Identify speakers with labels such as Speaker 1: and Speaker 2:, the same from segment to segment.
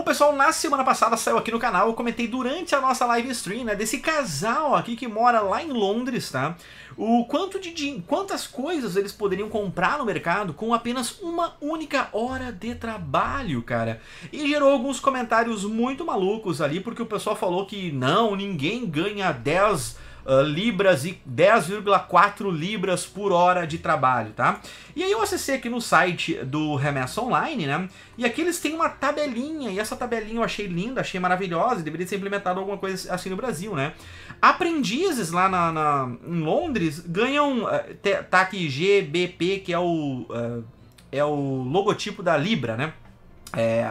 Speaker 1: Bom, pessoal, na semana passada saiu aqui no canal, eu comentei durante a nossa live stream, né, desse casal aqui que mora lá em Londres, tá? O quanto de quantas coisas eles poderiam comprar no mercado com apenas uma única hora de trabalho, cara. E gerou alguns comentários muito malucos ali, porque o pessoal falou que não, ninguém ganha 10 ah, libras e 10,4 libras por hora de trabalho, tá? E aí eu acessei aqui no site do Remessa Online, né? E aqui eles têm uma tabelinha, e essa tabelinha eu achei linda, achei maravilhosa, e deveria ser implementado alguma coisa assim no Brasil, né? Aprendizes lá na, na em Londres ganham, uh, tá aqui GBP, que é o, uh, é o logotipo da Libra, né? É,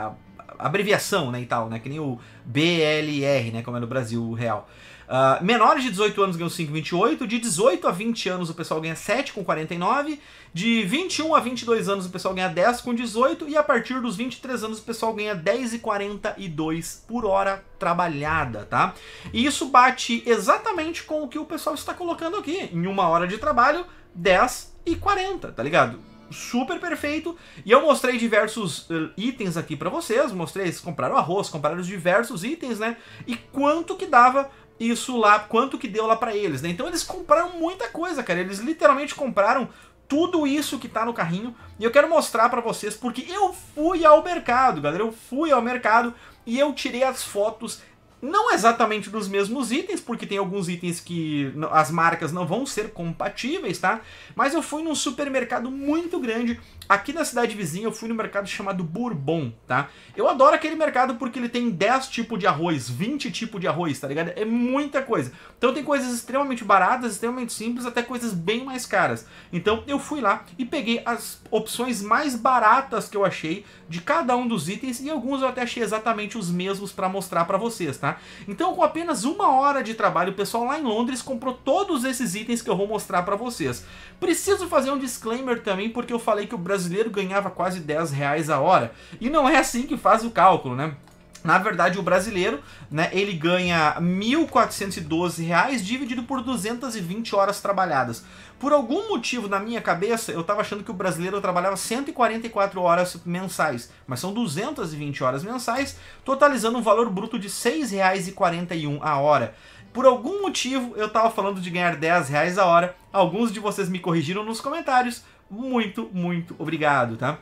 Speaker 1: abreviação, né, e tal, né, que nem o BLR, né, como é no Brasil o real. Uh, menores de 18 anos ganham 5,28. De 18 a 20 anos o pessoal ganha 7,49. De 21 a 22 anos o pessoal ganha 10,18. E a partir dos 23 anos o pessoal ganha 10,42 por hora trabalhada, tá? E isso bate exatamente com o que o pessoal está colocando aqui. Em uma hora de trabalho, 10 e 40, tá ligado? super perfeito. E eu mostrei diversos uh, itens aqui para vocês. Mostrei, eles compraram arroz, compraram os diversos itens, né? E quanto que dava isso lá, quanto que deu lá para eles, né? Então eles compraram muita coisa, cara. Eles literalmente compraram tudo isso que tá no carrinho e eu quero mostrar para vocês porque eu fui ao mercado, galera. Eu fui ao mercado e eu tirei as fotos não exatamente dos mesmos itens, porque tem alguns itens que as marcas não vão ser compatíveis, tá? Mas eu fui num supermercado muito grande aqui na cidade vizinha, eu fui no mercado chamado Bourbon, tá? Eu adoro aquele mercado porque ele tem 10 tipos de arroz, 20 tipos de arroz, tá ligado? É muita coisa. Então tem coisas extremamente baratas, extremamente simples, até coisas bem mais caras. Então eu fui lá e peguei as opções mais baratas que eu achei de cada um dos itens e alguns eu até achei exatamente os mesmos para mostrar para vocês, tá? tá? Então, com apenas uma hora de trabalho, o pessoal lá em Londres comprou todos esses itens que eu vou mostrar para vocês. Preciso fazer um disclaimer também, porque eu falei que o brasileiro ganhava quase 10 reais a hora. E não é assim que faz o cálculo, né? Na verdade, o brasileiro, né, ele ganha R$ 1.412 dividido por 220 horas trabalhadas. Por algum motivo, na minha cabeça, eu estava achando que o brasileiro trabalhava 144 horas mensais, mas são 220 horas mensais, totalizando um valor bruto de R$ 6,41 a hora. Por algum motivo, eu estava falando de ganhar R$ reais a hora. Alguns de vocês me corrigiram nos comentários. Muito, muito obrigado, tá?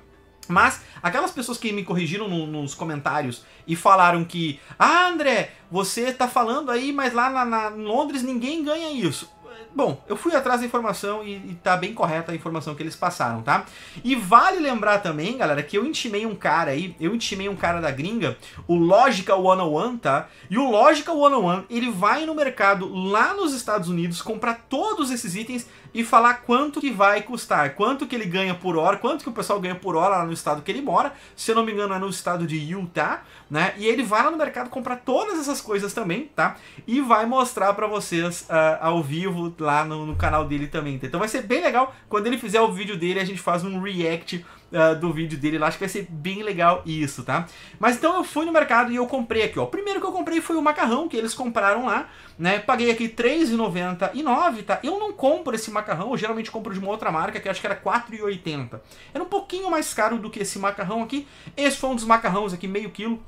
Speaker 1: Mas aquelas pessoas que me corrigiram no, nos comentários e falaram que, ah, André, você tá falando aí, mas lá na, na em Londres ninguém ganha isso. Bom, eu fui atrás da informação e, e tá bem correta a informação que eles passaram, tá? E vale lembrar também, galera, que eu intimei um cara aí, eu intimei um cara da gringa, o Logical 101, tá? E o Logical 101, ele vai no mercado lá nos Estados Unidos comprar todos esses itens e falar quanto que vai custar, quanto que ele ganha por hora, quanto que o pessoal ganha por hora lá no estado que ele mora, se eu não me engano é no estado de Utah, né? E ele vai lá no mercado comprar todas essas coisas também, tá? E vai mostrar para vocês uh, ao vivo lá no, no canal dele também. Tá? Então vai ser bem legal, quando ele fizer o vídeo dele a gente faz um react uh, do vídeo dele lá. Acho que vai ser bem legal isso, tá? Mas então eu fui no mercado e eu comprei aqui, ó. O primeiro que eu comprei foi o macarrão que eles compraram lá, né? Paguei aqui R$3,99, tá? Eu não compro esse macarrão, eu geralmente compro de uma outra marca, que acho que era R$4,80. Era um pouquinho mais caro do que esse macarrão aqui. Esse foi um dos macarrões aqui, meio quilo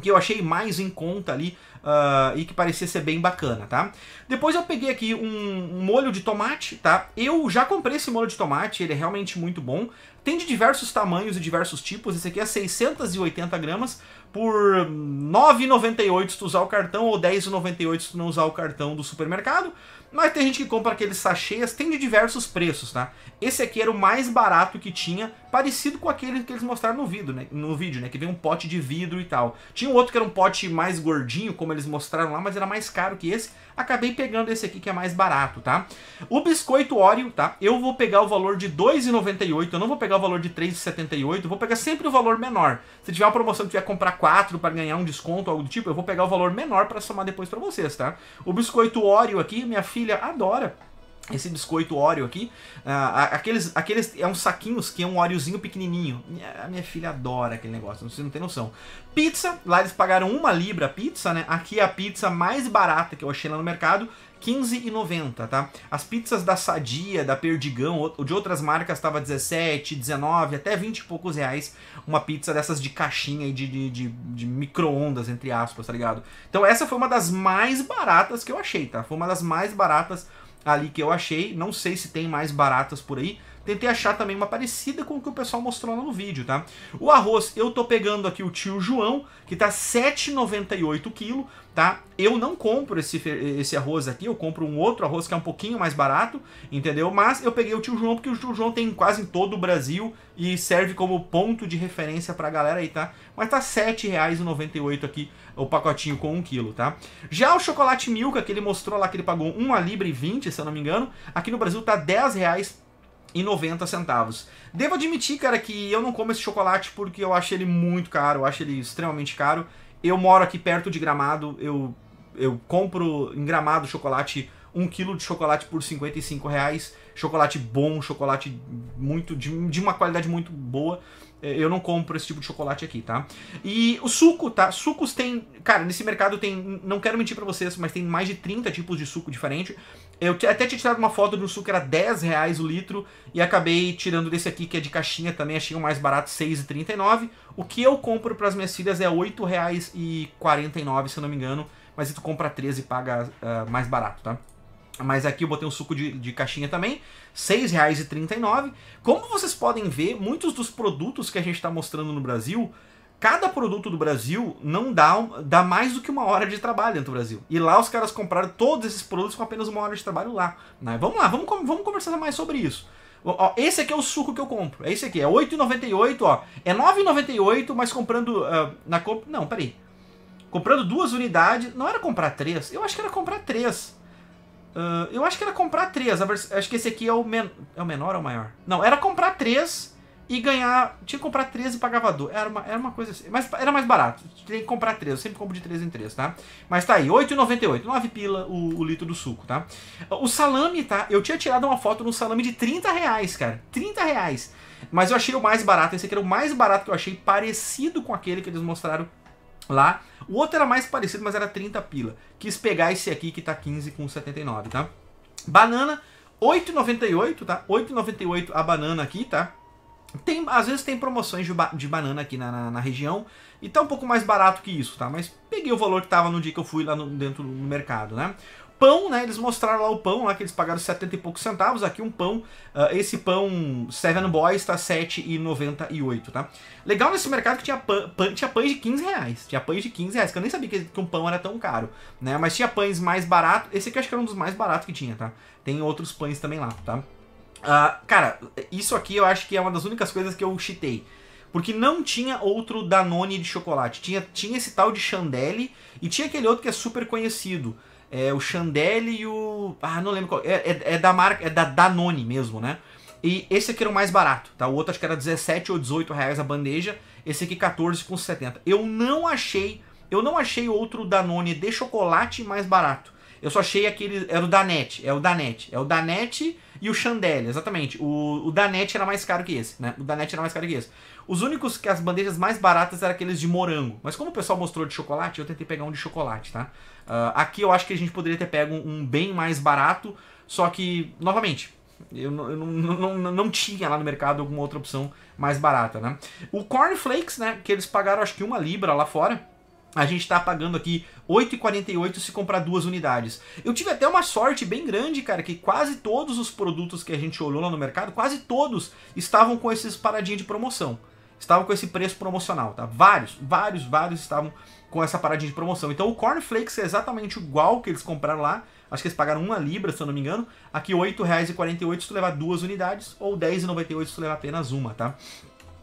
Speaker 1: que eu achei mais em conta ali uh, e que parecia ser bem bacana, tá? Depois eu peguei aqui um, um, molho de tomate, tá? Eu já comprei esse molho de tomate, ele é realmente muito bom. Tem de diversos tamanhos e diversos tipos, esse aqui é 680 gramas por R$ 9,98 se tu usar o cartão ou R$ 10,98 se tu não usar o cartão do supermercado. Mas tem gente que compra aqueles sachês, tem de diversos preços, tá? Esse aqui era o mais barato que tinha, parecido com aquele que eles mostraram no vídeo, né? No vídeo, né? Que vem um pote de vidro e tal. Tinha um outro que era um pote mais gordinho, como eles mostraram lá, mas era mais caro que esse. Acabei pegando esse aqui que é mais barato, tá? O biscoito Oreo, tá? Eu vou pegar o valor de 2,98, eu não vou pegar o valor de 3,78, vou pegar sempre o valor menor. Se tiver uma promoção que tiver comprar 4 para ganhar um desconto, algo do tipo, eu vou pegar o valor menor para somar depois para vocês, tá? O biscoito Oreo aqui, minha filha família adora esse biscoito Oreo aqui, ah, aqueles, aqueles é uns saquinhos que é um Oreozinho pequenininho. A minha filha adora aquele negócio, vocês não tem noção. Pizza, lá eles pagaram uma libra pizza, né? Aqui é a pizza mais barata que eu achei lá no mercado, 15,90, tá? As pizzas da Sadia, da Perdigão, ou de outras marcas tava 17, 19, até 20 e poucos reais uma pizza dessas de caixinha e de, de, de, de micro-ondas, entre aspas, tá ligado? Então essa foi uma das mais baratas que eu achei, tá? Foi uma das mais baratas ali que eu achei. Não sei se tem mais baratas por aí, Tentei achar também uma parecida com o que o pessoal mostrou lá no vídeo, tá? O arroz, eu tô pegando aqui o tio João, que tá 7,98 kg, tá? Eu não compro esse, esse arroz aqui, eu compro um outro arroz que é um pouquinho mais barato, entendeu? Mas eu peguei o tio João porque o tio João tem quase em todo o Brasil e serve como ponto de referência pra galera aí, tá? Mas tá R$ 7,98 aqui o pacotinho com 1 kg, tá? Já o chocolate Milka que ele mostrou lá que ele pagou 1 libra e 20, se eu não me engano, aqui no Brasil tá R$ reais e 90 centavos. Devo admitir, cara, que eu não como esse chocolate porque eu acho ele muito caro, eu acho ele extremamente caro. Eu moro aqui perto de Gramado, eu, eu compro em Gramado chocolate, um quilo de chocolate por 55 reais. Chocolate bom, chocolate muito de, de uma qualidade muito boa. É, eu não compro esse tipo de chocolate aqui, tá? E o suco, tá? Sucos tem. Cara, nesse mercado tem. Não quero mentir para vocês, mas tem mais de 30 tipos de suco diferente. Eu até tinha tirado uma foto de um suco que era 10 reais o litro e acabei tirando desse aqui que é de caixinha também, achei o mais barato, R$6,39. O que eu compro para as minhas filhas é R$8,49, se eu não me engano, mas se tu compra 13 paga uh, mais barato, tá? Mas aqui eu botei um suco de, de caixinha também, R$ 6,39. Como vocês podem ver, muitos dos produtos que a gente está mostrando no Brasil, cada produto do Brasil não dá, dá mais do que uma hora de trabalho dentro do Brasil. E lá os caras compraram todos esses produtos com apenas uma hora de trabalho lá. Né? Vamos lá, vamos, vamos conversar mais sobre isso. Ó, esse aqui é o suco que eu compro. É esse aqui, é 8,98, ó. É 9,98, mas comprando uh, na compra... Não, peraí. Comprando duas unidades... Não era comprar três? Eu acho que era comprar três. Uh, eu acho que era comprar três. Acho que esse aqui é o, men é o menor ou o maior? Não, era comprar três e ganhar. Tinha que comprar três e pagava dois Era uma, era uma coisa assim. Mas era mais barato. Tem que comprar três. Eu sempre compro de três em três, tá? Mas tá aí, 8,98. 9 pila o, o, litro do suco, tá? O salame, tá? Eu tinha tirado uma foto no salame de 30 reais, cara. 30 reais. Mas eu achei o mais barato. Esse aqui era o mais barato que eu achei, parecido com aquele que eles mostraram lá. O outro era mais parecido, mas era 30 pila. Quis pegar esse aqui que tá 15,79, tá? Banana, 8,98, tá? 8,98 a banana aqui, tá? Tem, às vezes tem promoções de, ba de banana aqui na, na, na, região e tá um pouco mais barato que isso, tá? Mas peguei o valor que tava no dia que eu fui lá no, dentro do mercado, né? pão, né? Eles mostraram lá o pão, lá que eles pagaram 70 e poucos centavos. Aqui um pão, uh, esse pão Seven Boys tá 7,98, tá? Legal nesse mercado que tinha, pan, tinha pães de 15 reais. Tinha pães de 15 reais, que eu nem sabia que, que, um pão era tão caro, né? Mas tinha pães mais barato. Esse aqui eu acho que era um dos mais baratos que tinha, tá? Tem outros pães também lá, tá? Uh, cara, isso aqui eu acho que é uma das únicas coisas que eu chitei. Porque não tinha outro Danone de chocolate. Tinha, tinha esse tal de Chandelle e tinha aquele outro que é super conhecido. É o Chandelle e o. Ah, não lembro qual. É, é, é da marca. É da Danone mesmo, né? E esse aqui era o mais barato, tá? O outro acho que era 17 ou 18 reais a bandeja. Esse aqui 14,70. Eu não achei. Eu não achei outro Danone de chocolate mais barato. Eu só achei aquele. Era o Danete. É o Danete. É o Danete e o Chandelle, exatamente. O, o Danete era mais caro que esse, né? O Danete era mais caro que esse. Os únicos que as bandejas mais baratas eram aqueles de morango. Mas como o pessoal mostrou de chocolate, eu tentei pegar um de chocolate, tá? Uh, aqui eu acho que a gente poderia ter pego um bem mais barato, só que, novamente, eu, não, eu não, não, não, tinha lá no mercado alguma outra opção mais barata, né? O corn flakes né? Que eles pagaram acho que uma libra lá fora a gente está pagando aqui 8,48 se comprar duas unidades. Eu tive até uma sorte bem grande, cara, que quase todos os produtos que a gente olhou lá no mercado, quase todos estavam com esses paradinhas de promoção. Estavam com esse preço promocional, tá? Vários, vários, vários estavam com essa paradinha de promoção. Então o corn flakes é exatamente igual que eles compraram lá. Acho que eles pagaram uma libra, se eu não me engano. Aqui R$8,48 se tu levar duas unidades ou R$10,98 se tu levar apenas uma, tá?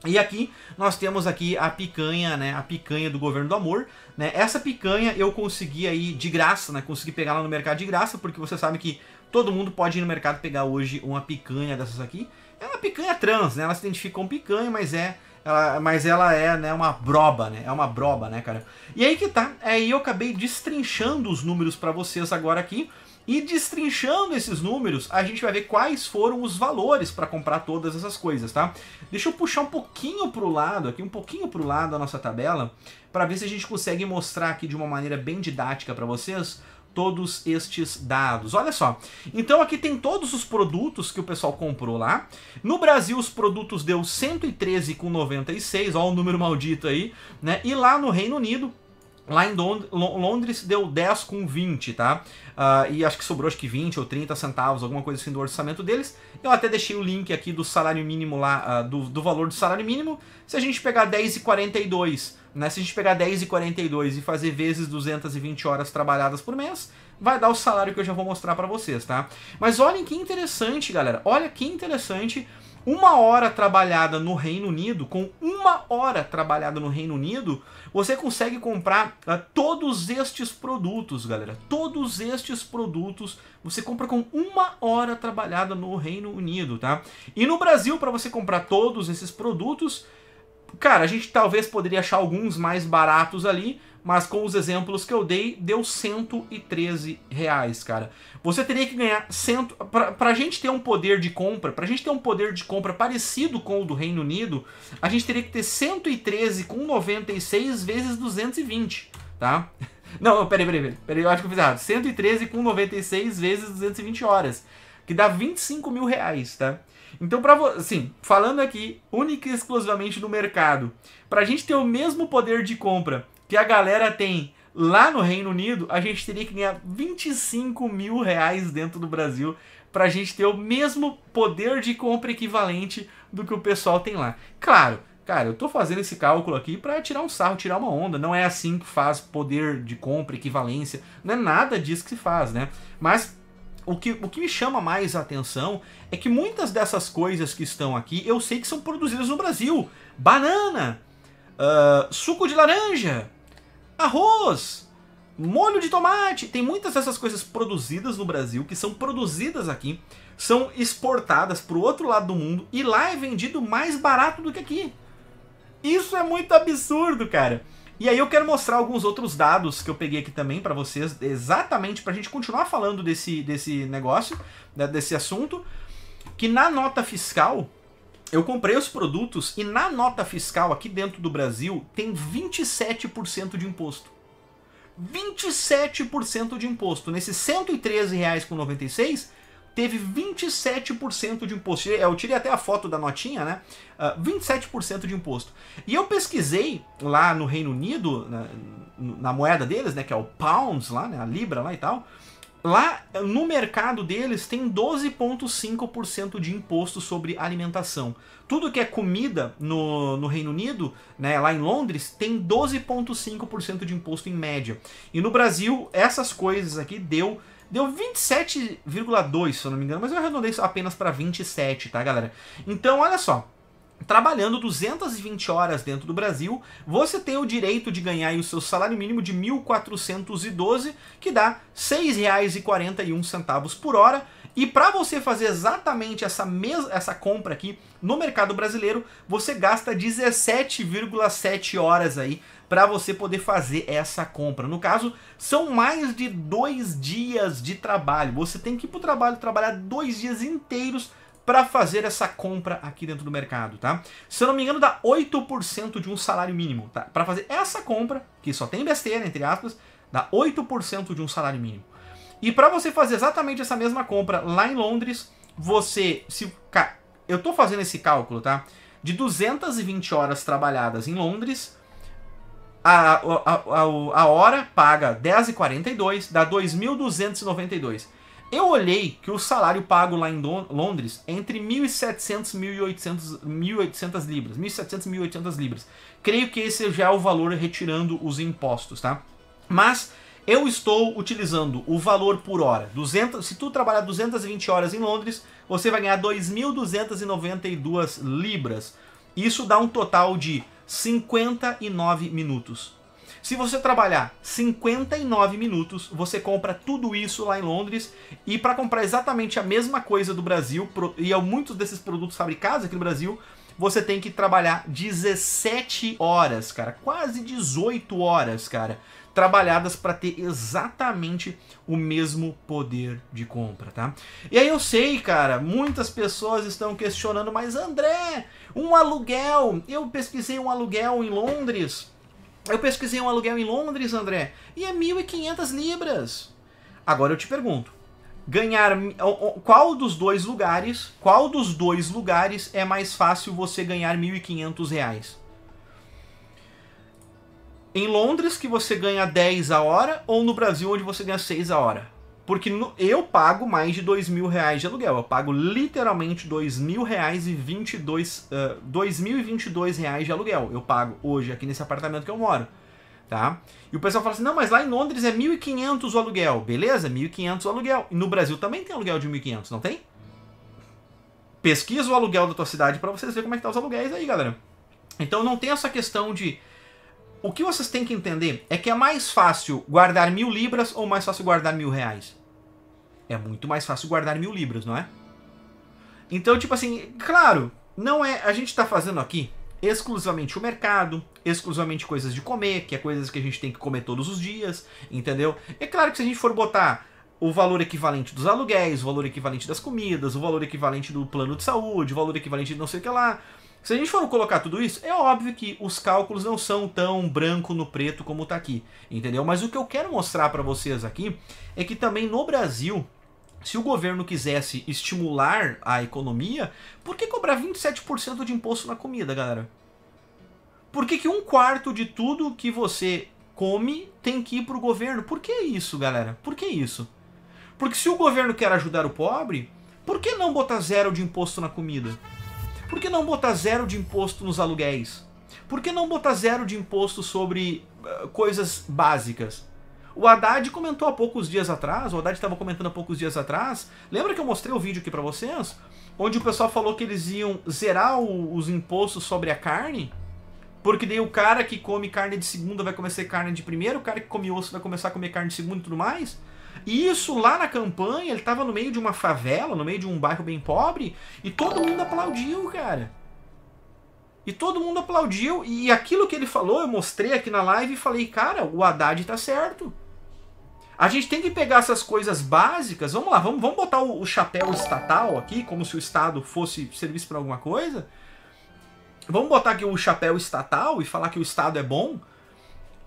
Speaker 1: E aqui nós temos aqui a picanha, né, a picanha do governo do amor, né? Essa picanha eu consegui aí de graça, né? Consegui pegar lá no mercado de graça, porque você sabe que todo mundo pode ir no mercado pegar hoje uma picanha dessas aqui. É uma picanha trans, né? Ela se identifica como picanha, mas é ela, mas ela é né, uma broba, né? É uma broba, né, cara? E aí que tá. Aí é, eu acabei destrinchando os números para vocês agora aqui. E destrinchando esses números, a gente vai ver quais foram os valores para comprar todas essas coisas, tá? Deixa eu puxar um pouquinho para o lado aqui, um pouquinho para o lado a nossa tabela, para ver se a gente consegue mostrar aqui de uma maneira bem didática para vocês todos estes dados. Olha só, então aqui tem todos os produtos que o pessoal comprou lá. No Brasil os produtos deu 113,96, ó o número maldito aí, né? E lá no Reino Unido Lá em Londres deu 10 com 20, tá? Uh, e acho que sobrou acho que 20 ou 30 centavos, alguma coisa assim do orçamento deles. Eu até deixei o link aqui do salário mínimo lá, uh, do, do valor do salário mínimo. Se a gente pegar 10,42, né? Se a gente pegar 10,42 e fazer vezes 220 horas trabalhadas por mês, vai dar o salário que eu já vou mostrar para vocês, tá? Mas olhem que interessante, galera. Olha que interessante uma hora trabalhada no Reino Unido, com uma hora trabalhada no Reino Unido, você consegue comprar uh, todos estes produtos, galera. Todos estes produtos você compra com uma hora trabalhada no Reino Unido, tá? E no Brasil, para você comprar todos esses produtos, cara, a gente talvez poderia achar alguns mais baratos ali, mas com os exemplos que eu dei, deu 113 reais, cara. Você teria que ganhar cento, para a gente ter um poder de compra, para a gente ter um poder de compra parecido com o do Reino Unido, a gente teria que ter 113 com 96 vezes 220, tá? Não, não, peraí, peraí, peraí, eu acho que eu fiz errado. 113 com 96 vezes 220 horas, que dá 25 mil reais, tá? Então, para assim, falando aqui única e exclusivamente do mercado, para a gente ter o mesmo poder de compra que a galera tem lá no Reino Unido, a gente teria que ganhar 25 mil reais dentro do Brasil para a gente ter o mesmo poder de compra equivalente do que o pessoal tem lá. Claro, cara, eu tô fazendo esse cálculo aqui para tirar um sarro, tirar uma onda. Não é assim que faz poder de compra, equivalência. Não é nada disso que se faz, né? Mas o que, o que me chama mais a atenção é que muitas dessas coisas que estão aqui eu sei que são produzidas no Brasil. Banana, uh, suco de laranja, arroz, molho de tomate. Tem muitas dessas coisas produzidas no Brasil, que são produzidas aqui, são exportadas para o outro lado do mundo e lá é vendido mais barato do que aqui. Isso é muito absurdo, cara. E aí eu quero mostrar alguns outros dados que eu peguei aqui também para vocês, exatamente para a gente continuar falando desse, desse negócio, né, desse assunto, que na nota fiscal eu comprei os produtos e na nota fiscal aqui dentro do Brasil tem 27% de imposto. 27% de imposto. Nesses R$ 113,96 teve 27% de imposto. Eu tirei até a foto da notinha, né? Uh, ah, 27% de imposto. E eu pesquisei lá no Reino Unido, na, né, na, moeda deles, né? Que é o pounds lá, né? A libra lá e tal. Lá no mercado deles tem 12,5% de imposto sobre alimentação. Tudo que é comida no, no Reino Unido, né, lá em Londres, tem 12,5% de imposto em média. E no Brasil, essas coisas aqui deu deu 27,2, se eu não me engano, mas eu arredondei apenas para 27, tá, galera? Então, olha só trabalhando 220 horas dentro do Brasil, você tem o direito de ganhar o seu salário mínimo de 1.412, que dá R$ 6,41 por hora. E para você fazer exatamente essa, essa compra aqui no mercado brasileiro, você gasta 17,7 horas aí para você poder fazer essa compra. No caso, são mais de dois dias de trabalho. Você tem que ir para o trabalho trabalhar dois dias inteiros para fazer essa compra aqui dentro do mercado, tá? Se eu não me engano, dá 8% de um salário mínimo, tá? Para fazer essa compra, que só tem besteira, entre aspas, dá 8% de um salário mínimo. E para você fazer exatamente essa mesma compra lá em Londres, você se eu tô fazendo esse cálculo, tá? De 220 horas trabalhadas em Londres, a, a, a, a hora paga 10,42, dá 2.292. Eu olhei que o salário pago lá em Londres é entre 1.700 e 1.800 libras. 1.700 e 1.800 libras. Creio que esse já é o valor retirando os impostos, tá? Mas eu estou utilizando o valor por hora. 200, se tu trabalhar 220 horas em Londres, você vai ganhar 2.292 libras. Isso dá um total de 59 minutos. Se você trabalhar 59 minutos, você compra tudo isso lá em Londres e para comprar exatamente a mesma coisa do Brasil, e é muitos desses produtos fabricados aqui no Brasil, você tem que trabalhar 17 horas, cara, quase 18 horas, cara, trabalhadas para ter exatamente o mesmo poder de compra, tá? E aí eu sei, cara, muitas pessoas estão questionando, mas André, um aluguel, eu pesquisei um aluguel em Londres, eu pesquisei um aluguel em Londres, André, e é 1.500 libras. Agora eu te pergunto, ganhar qual dos dois lugares, qual dos dois lugares é mais fácil você ganhar 1.500 reais? Em Londres que você ganha 10 a hora ou no Brasil onde você ganha 6 a hora? Porque no, eu pago mais de dois mil reais de aluguel. Eu pago literalmente dois mil reais e vinte dois, eh, dois mil e vinte dois reais de aluguel. Eu pago hoje aqui nesse apartamento que eu moro, tá? E o pessoal fala assim, não, mas lá em Londres é 1.500 o aluguel. Beleza, 1.500 o aluguel. E no Brasil também tem aluguel de 1.500, não tem? Pesquisa o aluguel da tua cidade para vocês verem como é que tá os aluguéis aí, galera. Então não tem essa questão de o que vocês têm que entender é que é mais fácil guardar mil libras ou mais fácil guardar mil reais. É muito mais fácil guardar mil libras, não é? Então, tipo assim, claro, não é. A gente está fazendo aqui exclusivamente o mercado, exclusivamente coisas de comer, que é coisas que a gente tem que comer todos os dias, entendeu? É claro que se a gente for botar o valor equivalente dos aluguéis, o valor equivalente das comidas, o valor equivalente do plano de saúde, o valor equivalente de não sei o que lá, se a gente for colocar tudo isso, é óbvio que os cálculos não são tão branco no preto como está aqui, entendeu? Mas o que eu quero mostrar para vocês aqui é que também no Brasil, se o governo quisesse estimular a economia, por que cobrar 27% de imposto na comida, galera? Por que, que um quarto de tudo que você come tem que ir para o governo? Por que isso, galera? Por que isso? Porque se o governo quer ajudar o pobre, por que não botar zero de imposto na comida? Por que não botar zero de imposto nos aluguéis? Por que não botar zero de imposto sobre uh, coisas básicas? O Haddad comentou há poucos dias atrás, o Haddad estava comentando há poucos dias atrás. Lembra que eu mostrei o vídeo aqui para vocês? Onde o pessoal falou que eles iam zerar o, os impostos sobre a carne? Porque daí o cara que come carne de segunda vai começar a carne de primeira, o cara que come osso vai começar a comer carne de segunda e tudo mais. E isso lá na campanha, ele estava no meio de uma favela, no meio de um bairro bem pobre, e todo mundo aplaudiu, cara. E todo mundo aplaudiu, e aquilo que ele falou, eu mostrei aqui na live e falei, cara, o Haddad tá certo. A gente tem que pegar essas coisas básicas, vamos lá, vamos, vamos botar o, o chapéu estatal aqui, como se o Estado fosse serviço para alguma coisa. Vamos botar aqui o chapéu estatal e falar que o Estado é bom,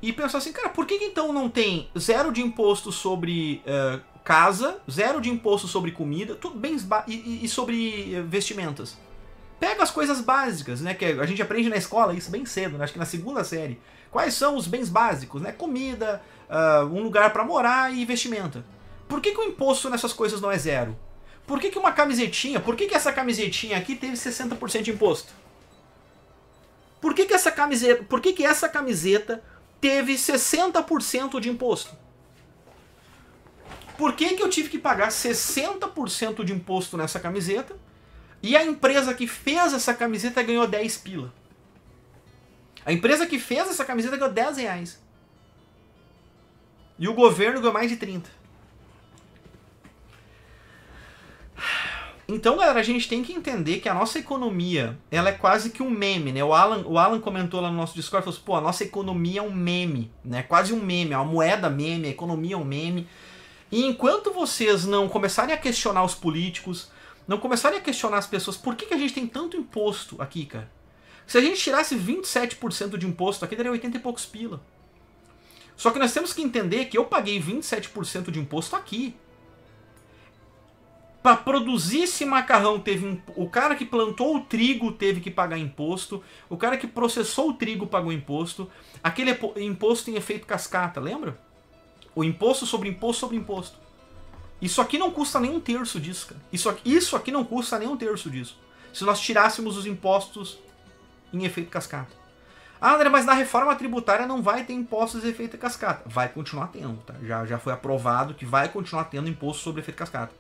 Speaker 1: e pensar assim, cara, por que, que então não tem zero de imposto sobre uh, casa, zero de imposto sobre comida, tudo bens e, e, sobre eh, vestimentas? Pega as coisas básicas, né? Que a gente aprende na escola isso bem cedo, né? acho que na segunda série. Quais são os bens básicos, né? Comida, uh, um lugar para morar e vestimenta. Por que, que o imposto nessas coisas não é zero? Por que, que uma camisetinha, por que, que essa camisetinha aqui teve 60% de imposto? Por que, que essa camiseta, por que, que essa camiseta teve 60% de imposto. Por que, que eu tive que pagar 60% de imposto nessa camiseta e a empresa que fez essa camiseta ganhou 10 pila? A empresa que fez essa camiseta ganhou 10 reais. E o governo ganhou mais de 30. Então, galera, a gente tem que entender que a nossa economia, ela é quase que um meme, né? O Alan, o Alan comentou lá no nosso Discord, falou assim, pô, a nossa economia é um meme, né? Quase um meme, é uma moeda meme, a economia é um meme. E enquanto vocês não começarem a questionar os políticos, não começarem a questionar as pessoas, por que, que a gente tem tanto imposto aqui, cara? Se a gente tirasse 27% de imposto aqui, daria 80 e poucos pila. Só que nós temos que entender que eu paguei 27% de imposto aqui para produzir esse macarrão teve um, o cara que plantou o trigo teve que pagar imposto, o cara que processou o trigo pagou imposto. Aquele imposto tem efeito cascata, lembra? O imposto sobre imposto sobre imposto. Isso aqui não custa nem um terço disso, cara. Isso aqui, isso aqui não custa nem um terço disso. Se nós tirássemos os impostos em efeito cascata. Ah, André, mas na reforma tributária não vai ter impostos de efeito cascata. Vai continuar tendo, tá? Já, já foi aprovado que vai continuar tendo imposto sobre efeito cascata.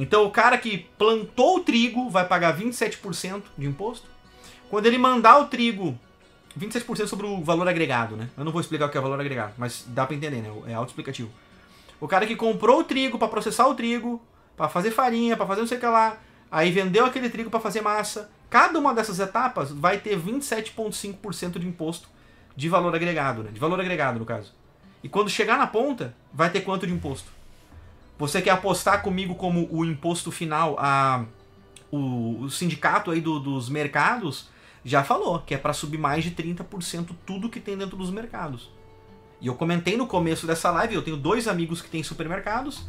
Speaker 1: Então o cara que plantou o trigo vai pagar 27% de imposto. Quando ele mandar o trigo, 27% sobre o valor agregado, né? Eu não vou explicar o que é valor agregado, mas dá para entender, né? É autoexplicativo. O cara que comprou o trigo para processar o trigo, para fazer farinha, para fazer não sei o que lá, aí vendeu aquele trigo para fazer massa. Cada uma dessas etapas vai ter 27.5% de imposto de valor agregado, né? De valor agregado, no caso. E quando chegar na ponta, vai ter quanto de imposto? Você quer apostar comigo como o imposto final, a, o, o sindicato aí do, dos mercados já falou que é para subir mais de 30% tudo que tem dentro dos mercados. E eu comentei no começo dessa live, eu tenho dois amigos que têm supermercados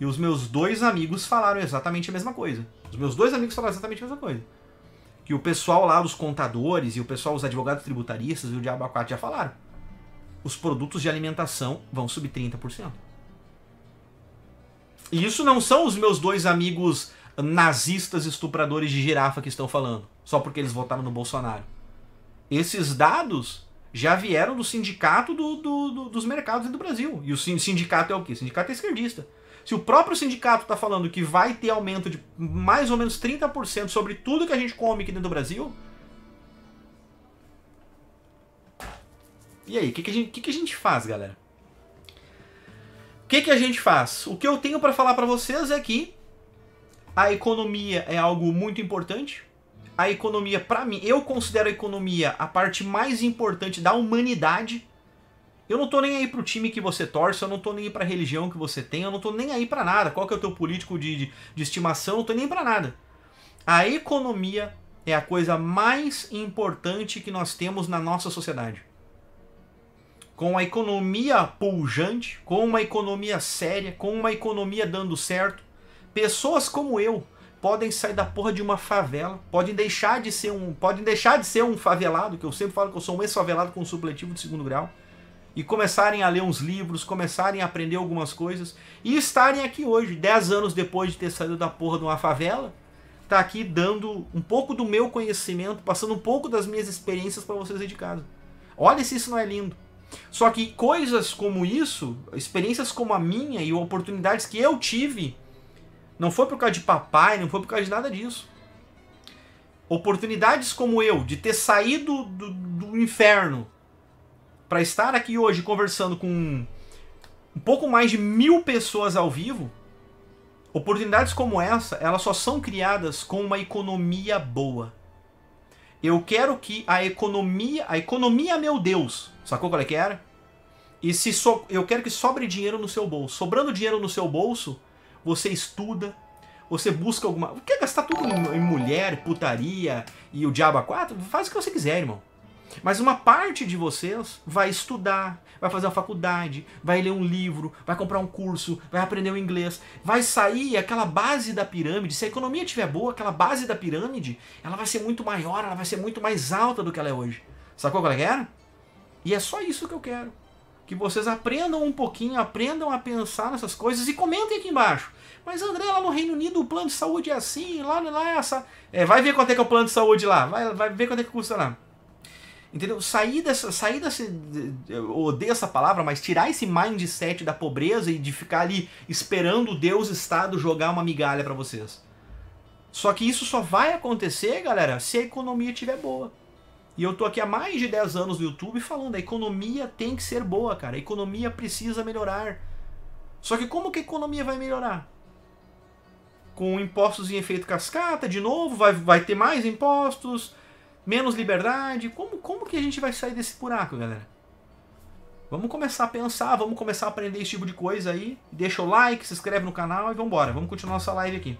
Speaker 1: e os meus dois amigos falaram exatamente a mesma coisa. Os meus dois amigos falaram exatamente a mesma coisa. Que o pessoal lá, os contadores e o pessoal, os advogados tributaristas e o Diabo 4 já falaram. Os produtos de alimentação vão subir 30%. E isso não são os meus dois amigos nazistas estupradores de girafa que estão falando, só porque eles votaram no Bolsonaro. Esses dados já vieram do sindicato do, do, do, dos mercados do Brasil. E o sindicato é o quê? O sindicato é esquerdista. Se o próprio sindicato está falando que vai ter aumento de mais ou menos 30% sobre tudo que a gente come aqui dentro do Brasil. E aí, o que, que, que, que a gente faz, galera? que, que a gente faz? O que eu tenho para falar para vocês é que a economia é algo muito importante. A economia, para mim, eu considero a economia a parte mais importante da humanidade. Eu não tô nem aí pro time que você torce, eu não tô nem aí pra religião que você tem, eu não tô nem aí pra nada. Qual que é o teu político de, de, de estimação? Eu não tô nem pra nada. A economia é a coisa mais importante que nós temos na nossa sociedade com a economia pujante, com uma economia séria, com uma economia dando certo, pessoas como eu podem sair da porra de uma favela, podem deixar de ser um, podem deixar de ser um favelado, que eu sempre falo que eu sou um ex-favelado com um supletivo de segundo grau, e começarem a ler uns livros, começarem a aprender algumas coisas e estarem aqui hoje, 10 anos depois de ter saído da porra de uma favela, tá aqui dando um pouco do meu conhecimento, passando um pouco das minhas experiências para vocês aí de casa. Olha se isso não é lindo. Só que coisas como isso, experiências como a minha e oportunidades que eu tive, não foi por causa de papai, não foi por causa de nada disso. Oportunidades como eu, de ter saído do, do inferno para estar aqui hoje conversando com um pouco mais de mil pessoas ao vivo, oportunidades como essa, elas só são criadas com uma economia boa. Eu quero que a economia, a economia meu Deus, sacou qual é que era? E se so, eu quero que sobre dinheiro no seu bolso. Sobrando dinheiro no seu bolso, você estuda, você busca alguma. Quer gastar tudo em, mulher, putaria e o diabo a quatro? Faz o que você quiser, irmão. Mas uma parte de vocês vai estudar, vai fazer uma faculdade, vai ler um livro, vai comprar um curso, vai aprender o inglês, vai sair aquela base da pirâmide. Se a economia estiver boa, aquela base da pirâmide, ela vai ser muito maior, ela vai ser muito mais alta do que ela é hoje. Sacou qual é era? E é só isso que eu quero. Que vocês aprendam um pouquinho, aprendam a pensar nessas coisas e comentem aqui embaixo. Mas André, lá no Reino Unido o plano de saúde é assim, lá, lá essa. É, vai ver quanto é que é o plano de saúde lá, vai, vai ver quanto é que custa lá. Entendeu? Sair dessa. Sair dessa. Eu odeio essa palavra, mas tirar esse mindset da pobreza e de ficar ali esperando Deus Estado jogar uma migalha para vocês. Só que isso só vai acontecer, galera, se a economia estiver boa. E eu tô aqui há mais de 10 anos no YouTube falando, a economia tem que ser boa, cara. A economia precisa melhorar. Só que como que a economia vai melhorar? Com impostos em efeito cascata, de novo, vai, vai ter mais impostos, menos liberdade? Como, como que a gente vai sair desse buraco, galera? Vamos começar a pensar, vamos começar a aprender esse tipo de coisa aí. Deixa o like, se inscreve no canal e vambora. Vamos continuar nossa live aqui.